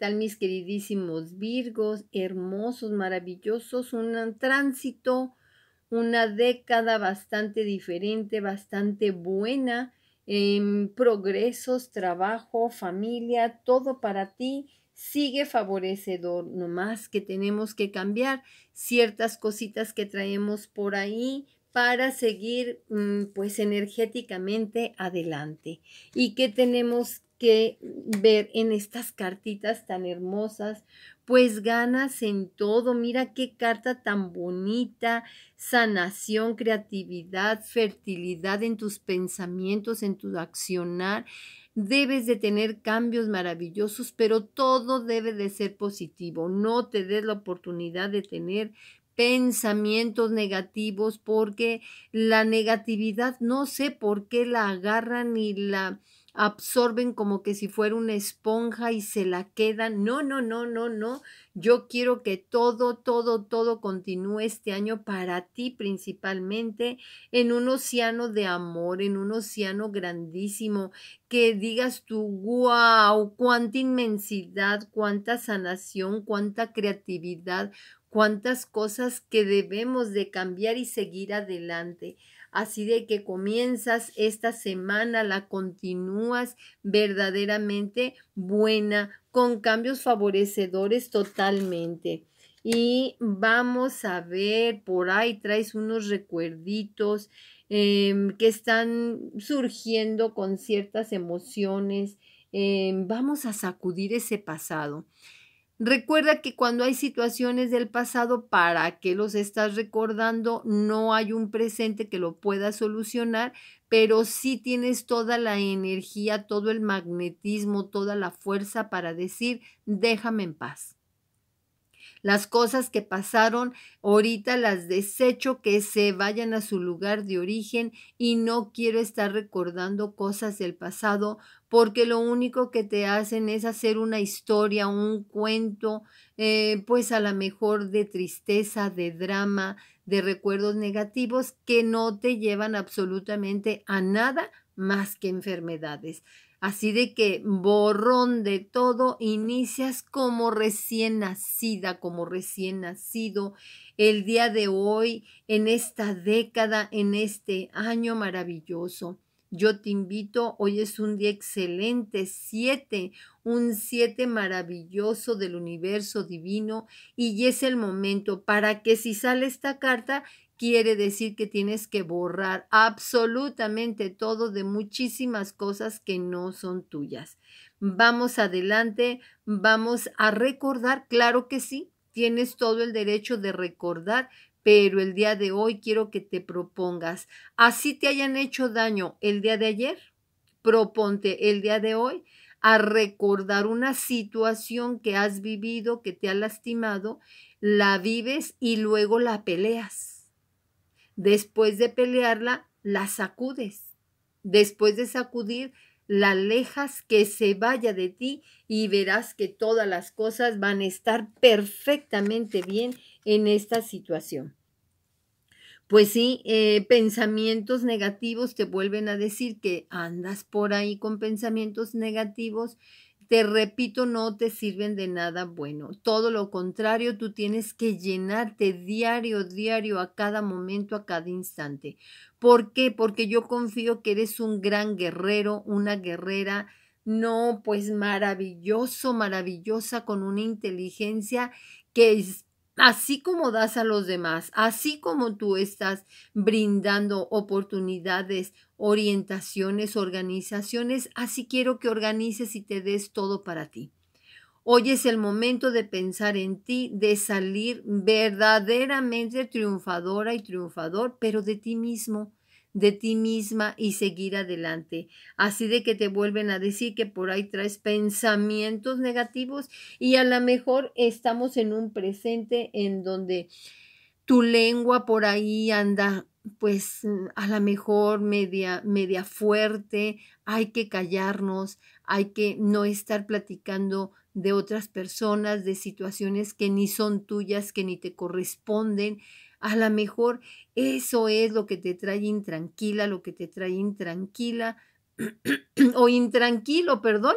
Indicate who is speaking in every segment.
Speaker 1: tal mis queridísimos Virgos, hermosos, maravillosos, un tránsito, una década bastante diferente, bastante buena, en em, progresos, trabajo, familia, todo para ti sigue favorecedor, no más que tenemos que cambiar ciertas cositas que traemos por ahí para seguir mm, pues energéticamente adelante. ¿Y qué tenemos que ver en estas cartitas tan hermosas, pues ganas en todo. Mira qué carta tan bonita, sanación, creatividad, fertilidad en tus pensamientos, en tu accionar. Debes de tener cambios maravillosos, pero todo debe de ser positivo. No te des la oportunidad de tener pensamientos negativos porque la negatividad no sé por qué la agarran y la absorben como que si fuera una esponja y se la quedan. No, no, no, no, no. Yo quiero que todo, todo, todo continúe este año para ti principalmente en un océano de amor, en un océano grandísimo, que digas tú, wow, cuánta inmensidad, cuánta sanación, cuánta creatividad, cuántas cosas que debemos de cambiar y seguir adelante. Así de que comienzas esta semana, la continúas verdaderamente buena, con cambios favorecedores totalmente. Y vamos a ver, por ahí traes unos recuerditos em, que están surgiendo con ciertas emociones. Em, vamos a sacudir ese pasado. Recuerda que cuando hay situaciones del pasado, ¿para qué los estás recordando? No hay un presente que lo pueda solucionar, pero sí tienes toda la energía, todo el magnetismo, toda la fuerza para decir, déjame en paz. Las cosas que pasaron ahorita las desecho que se vayan a su lugar de origen y no quiero estar recordando cosas del pasado porque lo único que te hacen es hacer una historia, un cuento, eh, pues a lo mejor de tristeza, de drama, de recuerdos negativos que no te llevan absolutamente a nada más que enfermedades. Así de que borrón de todo, inicias como recién nacida, como recién nacido el día de hoy, en esta década, en este año maravilloso. Yo te invito, hoy es un día excelente, siete, un siete maravilloso del universo divino y es el momento para que si sale esta carta quiere decir que tienes que borrar absolutamente todo de muchísimas cosas que no son tuyas. Vamos adelante, vamos a recordar, claro que sí, tienes todo el derecho de recordar, pero el día de hoy quiero que te propongas, así te hayan hecho daño el día de ayer, proponte el día de hoy a recordar una situación que has vivido, que te ha lastimado, la vives y luego la peleas Después de pelearla, la sacudes. Después de sacudir, la alejas que se vaya de ti y verás que todas las cosas van a estar perfectamente bien en esta situación. Pues sí, eh, pensamientos negativos te vuelven a decir que andas por ahí con pensamientos negativos te repito, no te sirven de nada bueno. Todo lo contrario, tú tienes que llenarte diario, diario, a cada momento, a cada instante. ¿Por qué? Porque yo confío que eres un gran guerrero, una guerrera, no, pues maravilloso, maravillosa, con una inteligencia que es Así como das a los demás, así como tú estás brindando oportunidades, orientaciones, organizaciones, así quiero que organices y te des todo para ti. Hoy es el momento de pensar en ti, de salir verdaderamente triunfadora y triunfador, pero de ti mismo, de ti misma y seguir adelante. Así de que te vuelven a decir que por ahí traes pensamientos negativos y a lo mejor estamos en un presente en donde tu lengua por ahí anda pues mm, a lo mejor media, media fuerte, hay que callarnos, hay que no estar platicando de otras personas, de situaciones que ni son tuyas, que ni te corresponden, a lo mejor eso es lo que te trae intranquila, lo que te trae intranquila o intranquilo, perdón.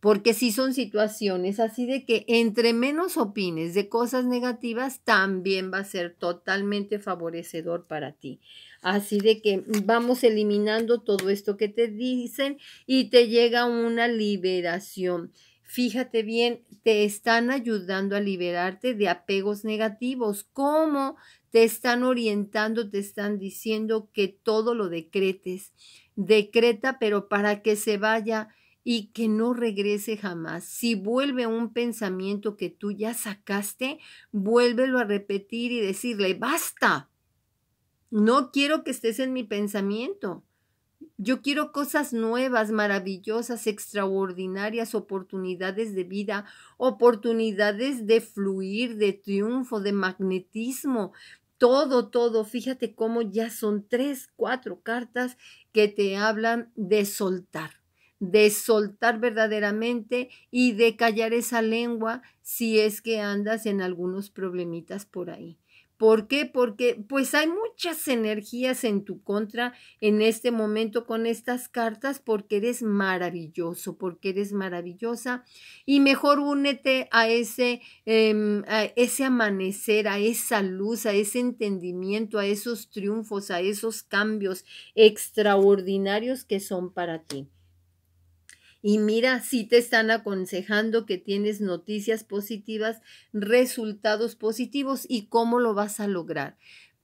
Speaker 1: Porque si son situaciones así de que entre menos opines de cosas negativas, también va a ser totalmente favorecedor para ti. Así de que vamos eliminando todo esto que te dicen y te llega una liberación fíjate bien, te están ayudando a liberarte de apegos negativos. ¿Cómo? Te están orientando, te están diciendo que todo lo decretes. Decreta, pero para que se vaya y que no regrese jamás. Si vuelve un pensamiento que tú ya sacaste, vuélvelo a repetir y decirle, basta, no quiero que estés en mi pensamiento. Yo quiero cosas nuevas, maravillosas, extraordinarias, oportunidades de vida, oportunidades de fluir, de triunfo, de magnetismo, todo, todo. Fíjate cómo ya son tres, cuatro cartas que te hablan de soltar de soltar verdaderamente y de callar esa lengua si es que andas en algunos problemitas por ahí. ¿Por qué? Porque pues hay muchas energías en tu contra en este momento con estas cartas porque eres maravilloso, porque eres maravillosa y mejor únete a ese, em, a ese amanecer, a esa luz, a ese entendimiento, a esos triunfos, a esos cambios extraordinarios que son para ti. Y mira, si te están aconsejando que tienes noticias positivas, resultados positivos y cómo lo vas a lograr.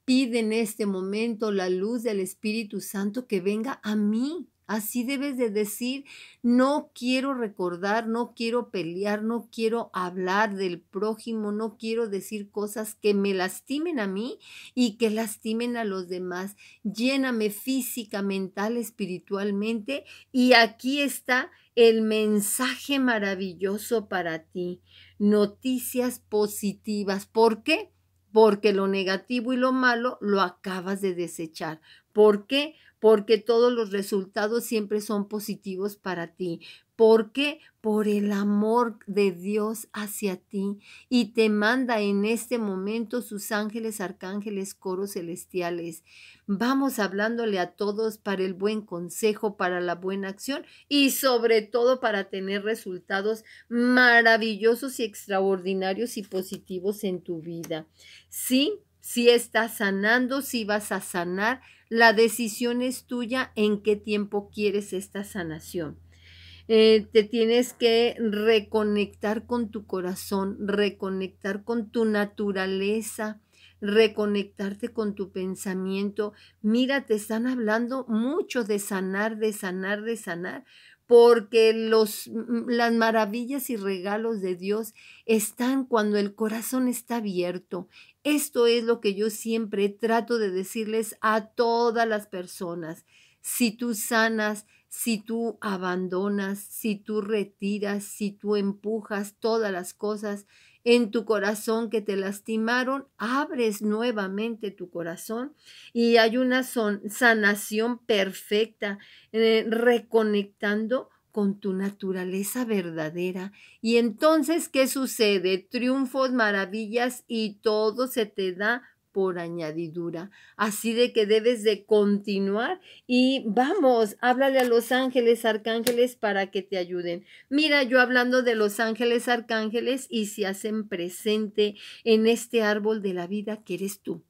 Speaker 1: Pide en este momento la luz del Espíritu Santo que venga a mí, Así debes de decir, no quiero recordar, no quiero pelear, no quiero hablar del prójimo, no quiero decir cosas que me lastimen a mí y que lastimen a los demás. Lléname física, mental, espiritualmente. Y aquí está el mensaje maravilloso para ti. Noticias positivas. ¿Por qué? Porque lo negativo y lo malo lo acabas de desechar. ¿Por qué? porque todos los resultados siempre son positivos para ti. porque Por el amor de Dios hacia ti. Y te manda en este momento sus ángeles, arcángeles, coros celestiales. Vamos hablándole a todos para el buen consejo, para la buena acción y sobre todo para tener resultados maravillosos y extraordinarios y positivos en tu vida. Sí, si estás sanando, si vas a sanar. La decisión es tuya en qué tiempo quieres esta sanación. Eh, te tienes que reconectar con tu corazón, reconectar con tu naturaleza, reconectarte con tu pensamiento. Mira, te están hablando mucho de sanar, de sanar, de sanar, porque las maravillas y regalos de Dios están cuando el corazón está abierto. Esto es lo que yo siempre trato de decirles a todas las personas. Si tú sanas, si tú abandonas, si tú retiras, si tú empujas todas las cosas, en tu corazón que te lastimaron, abres nuevamente tu corazón y hay una sanación perfecta, eh, reconectando con tu naturaleza verdadera. Y entonces, ¿qué sucede? Triunfos, maravillas y todo se te da por añadidura. Así de que debes de continuar y vamos, háblale a los ángeles, arcángeles para que te ayuden. Mira, yo hablando de los ángeles, arcángeles y se hacen presente en este árbol de la vida que eres tú.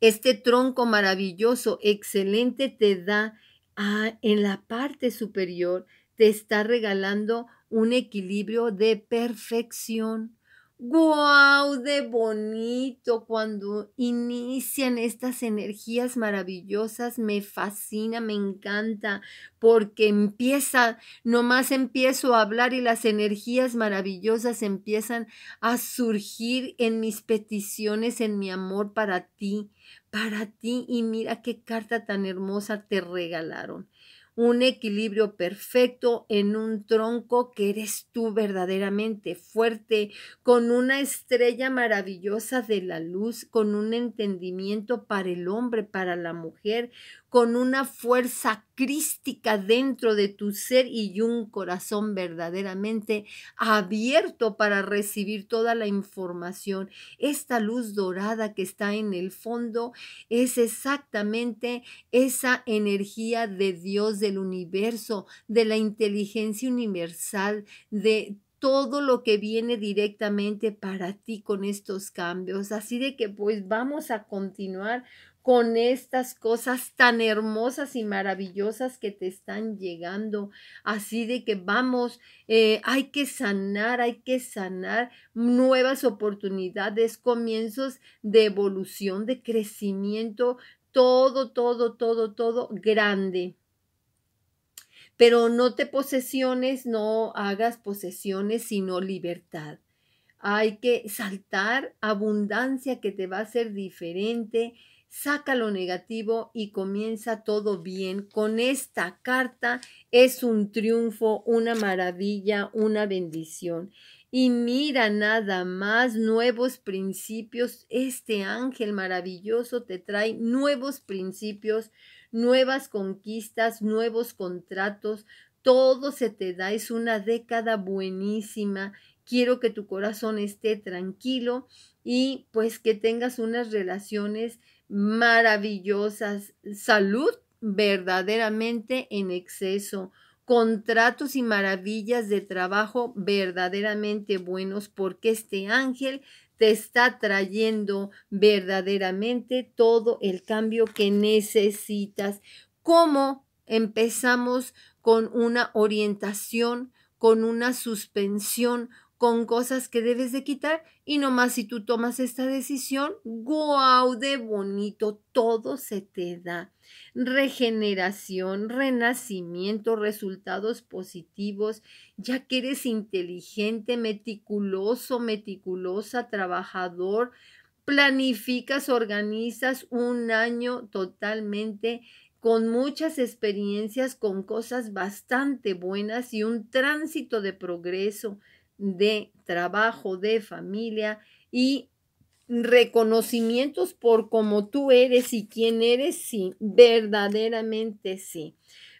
Speaker 1: Este tronco maravilloso, excelente, te da ah, en la parte superior, te está regalando un equilibrio de perfección ¡Guau! ¡Wow, ¡De bonito! Cuando inician estas energías maravillosas, me fascina, me encanta, porque empieza, nomás empiezo a hablar y las energías maravillosas empiezan a surgir en mis peticiones, en mi amor para ti, para ti. Y mira qué carta tan hermosa te regalaron un equilibrio perfecto en un tronco que eres tú verdaderamente fuerte, con una estrella maravillosa de la luz, con un entendimiento para el hombre, para la mujer, con una fuerza crística dentro de tu ser y un corazón verdaderamente abierto para recibir toda la información. Esta luz dorada que está en el fondo es exactamente esa energía de Dios del universo, de la inteligencia universal, de todo lo que viene directamente para ti con estos cambios. Así de que pues vamos a continuar con estas cosas tan hermosas y maravillosas que te están llegando. Así de que vamos, eh, hay que sanar, hay que sanar nuevas oportunidades, comienzos de evolución, de crecimiento, todo, todo, todo, todo grande. Pero no te posesiones, no hagas posesiones, sino libertad hay que saltar abundancia que te va a hacer diferente, saca lo negativo y comienza todo bien. Con esta carta es un triunfo, una maravilla, una bendición. Y mira nada más nuevos principios. Este ángel maravilloso te trae nuevos principios, nuevas conquistas, nuevos contratos. Todo se te da. Es una década buenísima. Quiero que tu corazón esté tranquilo y pues que tengas unas relaciones maravillosas, salud verdaderamente en exceso, contratos y maravillas de trabajo verdaderamente buenos, porque este ángel te está trayendo verdaderamente todo el cambio que necesitas. ¿Cómo empezamos con una orientación, con una suspensión, con cosas que debes de quitar y nomás si tú tomas esta decisión, guau de bonito, todo se te da. Regeneración, renacimiento, resultados positivos, ya que eres inteligente, meticuloso, meticulosa, trabajador, planificas, organizas un año totalmente con muchas experiencias, con cosas bastante buenas y un tránsito de progreso de trabajo, de familia y reconocimientos por cómo tú eres y quién eres, sí, verdaderamente sí.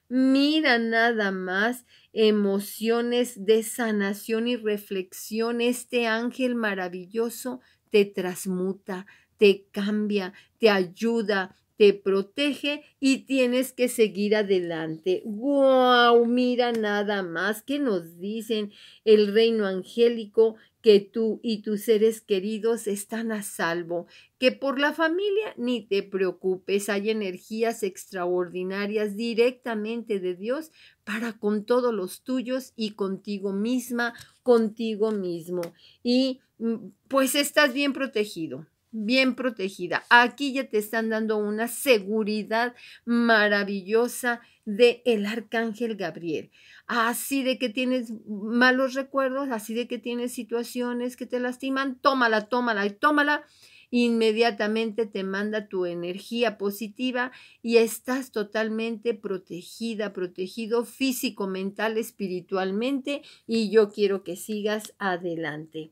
Speaker 1: Mira nada más emociones de sanación y reflexión. Este ángel maravilloso te transmuta, te cambia, te ayuda, te protege y tienes que seguir adelante. ¡Wow! Mira nada más que nos dicen el reino angélico que tú y tus seres queridos están a salvo, que por la familia ni te preocupes, hay energías extraordinarias directamente de Dios para con todos los tuyos y contigo misma, contigo mismo. Y mm, pues estás bien protegido bien protegida. Aquí ya te están dando una seguridad maravillosa de el arcángel Gabriel. Así de que tienes malos recuerdos, así de que tienes situaciones que te lastiman, tómala, tómala y tómala. Inmediatamente te manda tu energía positiva y estás totalmente protegida, protegido físico, mental, espiritualmente y yo quiero que sigas adelante.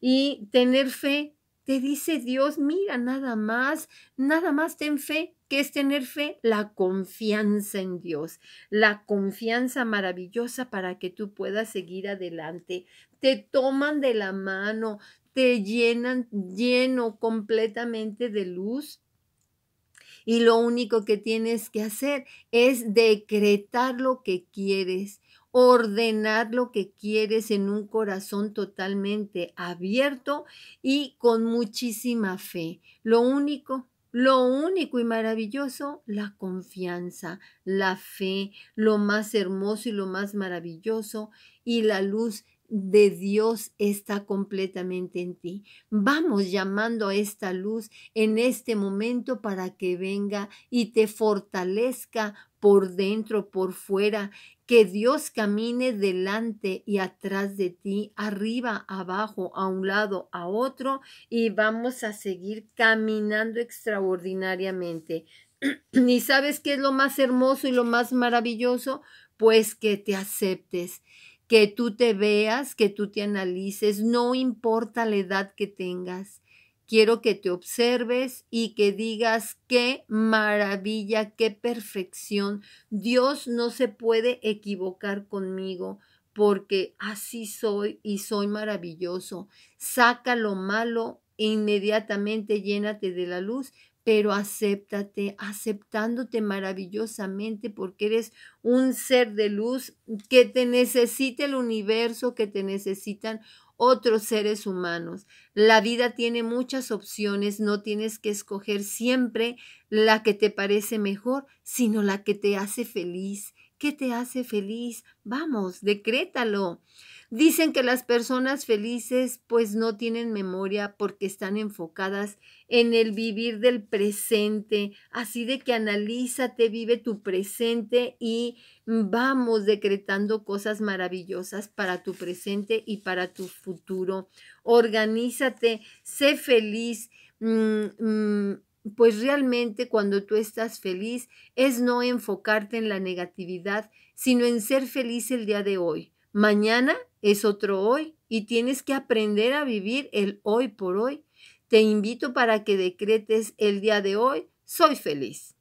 Speaker 1: Y tener fe te dice Dios, mira nada más, nada más ten fe. ¿Qué es tener fe? La confianza en Dios, la confianza maravillosa para que tú puedas seguir adelante. Te toman de la mano, te llenan lleno completamente de luz y lo único que tienes que hacer es decretar lo que quieres, ordenar lo que quieres en un corazón totalmente abierto y con muchísima fe. Lo único, lo único y maravilloso, la confianza, la fe, lo más hermoso y lo más maravilloso y la luz de Dios está completamente en ti. Vamos llamando a esta luz en este momento para que venga y te fortalezca por dentro, por fuera, que Dios camine delante y atrás de ti, arriba, abajo, a un lado, a otro, y vamos a seguir caminando extraordinariamente. ¿Y sabes qué es lo más hermoso y lo más maravilloso? Pues que te aceptes que tú te veas, que tú te analices, no importa la edad que tengas. Quiero que te observes y que digas qué maravilla, qué perfección. Dios no se puede equivocar conmigo porque así soy y soy maravilloso. Saca lo malo e inmediatamente llénate de la luz pero acéptate, aceptándote maravillosamente porque eres un ser de luz que te necesita el universo, que te necesitan otros seres humanos. La vida tiene muchas opciones, no tienes que escoger siempre la que te parece mejor, sino la que te hace feliz ¿Qué te hace feliz? Vamos, decrétalo. Dicen que las personas felices pues no tienen memoria porque están enfocadas en el vivir del presente. Así de que analízate, vive tu presente y vamos decretando cosas maravillosas para tu presente y para tu futuro. Organízate, sé feliz. Mm, mm, pues realmente cuando tú estás feliz es no enfocarte en la negatividad, sino en ser feliz el día de hoy. Mañana es otro hoy y tienes que aprender a vivir el hoy por hoy. Te invito para que decretes el día de hoy, soy feliz.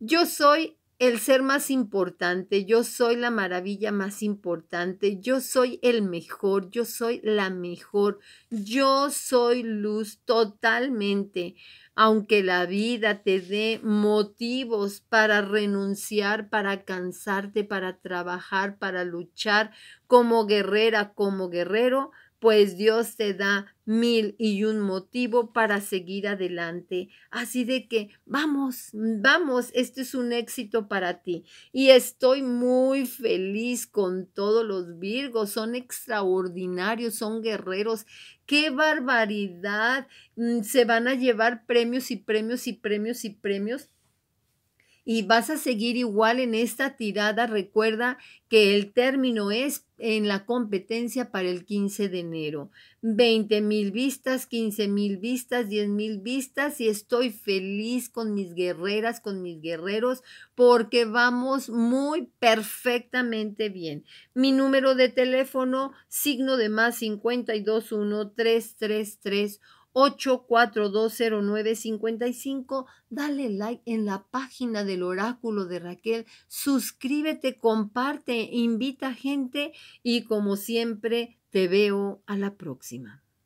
Speaker 1: Yo soy el ser más importante, yo soy la maravilla más importante, yo soy el mejor, yo soy la mejor, yo soy luz totalmente aunque la vida te dé motivos para renunciar, para cansarte, para trabajar, para luchar como guerrera, como guerrero, pues Dios te da mil y un motivo para seguir adelante. Así de que vamos, vamos, este es un éxito para ti. Y estoy muy feliz con todos los Virgos, son extraordinarios, son guerreros. ¡Qué barbaridad! Mm, se van a llevar premios y premios y premios y premios y vas a seguir igual en esta tirada. Recuerda que el término es en la competencia para el 15 de enero. 20 mil vistas, 15 mil vistas, 10 mil vistas y estoy feliz con mis guerreras, con mis guerreros, porque vamos muy perfectamente bien. Mi número de teléfono, signo de más 521 333 8420955. Dale like en la página del oráculo de Raquel. Suscríbete, comparte, invita gente y como siempre te veo a la próxima.